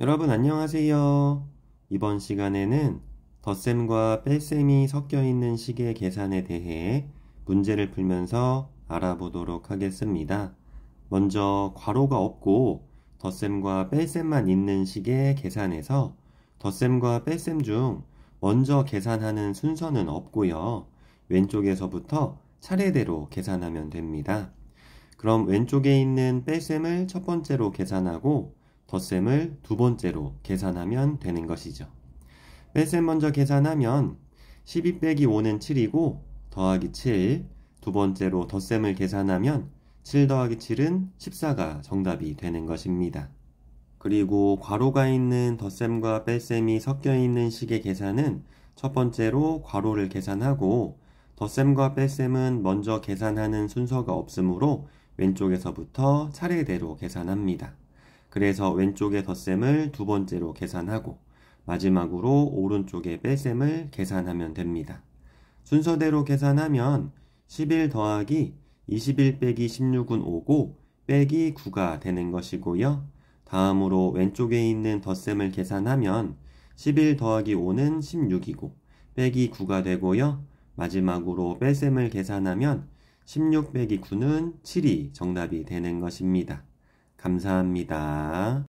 여러분 안녕하세요. 이번 시간에는 덧셈과 뺄셈이 섞여 있는 식의 계산에 대해 문제를 풀면서 알아보도록 하겠습니다. 먼저 괄호가 없고 덧셈과 뺄셈만 있는 식의 계산에서 덧셈과 뺄셈 중 먼저 계산하는 순서는 없고요. 왼쪽에서부터 차례대로 계산하면 됩니다. 그럼 왼쪽에 있는 뺄셈을 첫 번째로 계산하고 덧셈을 두 번째로 계산하면 되는 것이죠. 뺄셈 먼저 계산하면 12 빼기 5는 7이고 더하기 7, 두 번째로 덧셈을 계산하면 7 더하기 7은 14가 정답이 되는 것입니다. 그리고 괄호가 있는 덧셈과 뺄셈이 섞여 있는 식의 계산은 첫 번째로 괄호를 계산하고 덧셈과 뺄셈은 먼저 계산하는 순서가 없으므로 왼쪽에서부터 차례대로 계산합니다. 그래서 왼쪽의 덧셈을 두 번째로 계산하고 마지막으로 오른쪽의 뺄셈을 계산하면 됩니다. 순서대로 계산하면 11 더하기 21 빼기 16은 5고 빼기 9가 되는 것이고요. 다음으로 왼쪽에 있는 덧셈을 계산하면 11 더하기 5는 16이고 빼기 9가 되고요. 마지막으로 뺄셈을 계산하면 16 빼기 9는 7이 정답이 되는 것입니다. 감사합니다.